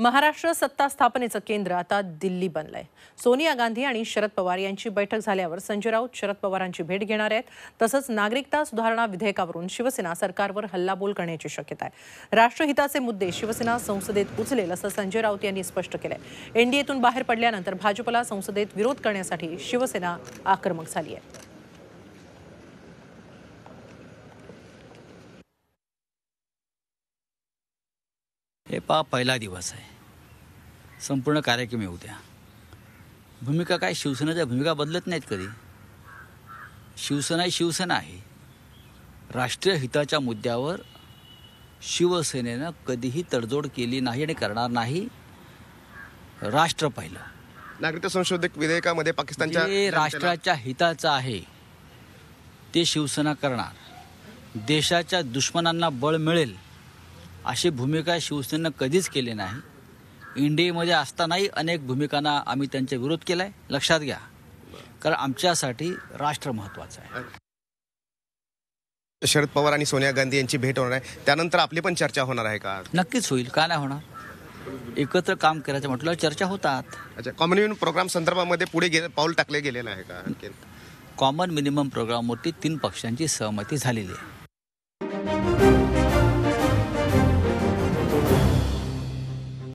महाराष्ट्र सत्ता स्थापनेचं केंद्र आता दिल्ली बनलंय सोनिया गांधी आणि शरद पवार यांची बैठक झाल्यावर संजय राऊत शरद पवारांची भेट घेणार आहेत तसंच नागरिकता सुधारणा विधेयकावरून शिवसेना सरकारवर हल्लाबोल करण्याची शक्यता आहे राष्ट्रहिताचे मुद्दे शिवसेना संसदेत उचलेल असं संजय राऊत यांनी स्पष्ट केलंय एनडीएतून बाहेर पडल्यानंतर भाजपला संसदेत विरोध करण्यासाठी शिवसेना आक्रमक झाली आहे हे पा पहिला दिवस आहे संपूर्ण कार्यक्रम येऊ उद्या भूमिका काय शिवसेनेच्या भूमिका बदलत नाहीत कधी शिवसेना ही शिवसेना आहे राष्ट्रीय हिताच्या मुद्द्यावर शिवसेनेनं कधीही तडजोड केली नाही आणि करणार नाही राष्ट्र पाहिलं नागरिकता संशोधक विधेयकामध्ये पाकिस्तानच्या राष्ट्राच्या हिताचं आहे ते शिवसेना करणार देशाच्या दुश्मनांना बळ मिळेल अशी भूमिका शिवसेनेनं कधीच केली नाही इंडियामध्ये असतानाही अनेक भूमिकांना आम्ही त्यांच्या विरोध केलाय लक्षात घ्या कारण आमच्यासाठी राष्ट्र महत्वाचं आहे शरद पवार आणि सोनिया गांधी यांची भेट होणार आहे त्यानंतर आपली पण चर्चा होणार आहे का नक्कीच होईल का नाही होणार एकत्र काम करायचं म्हटलं चर्चा होतात अच्छा कॉमन मिनिमम प्रोग्राम संदर्भामध्ये पुढे गेले पाऊल टाकले गेलेलं आहे का कॉमन मिनिमम प्रोग्राम प्रोग्रामवरती तीन पक्षांची सहमती झालेली आहे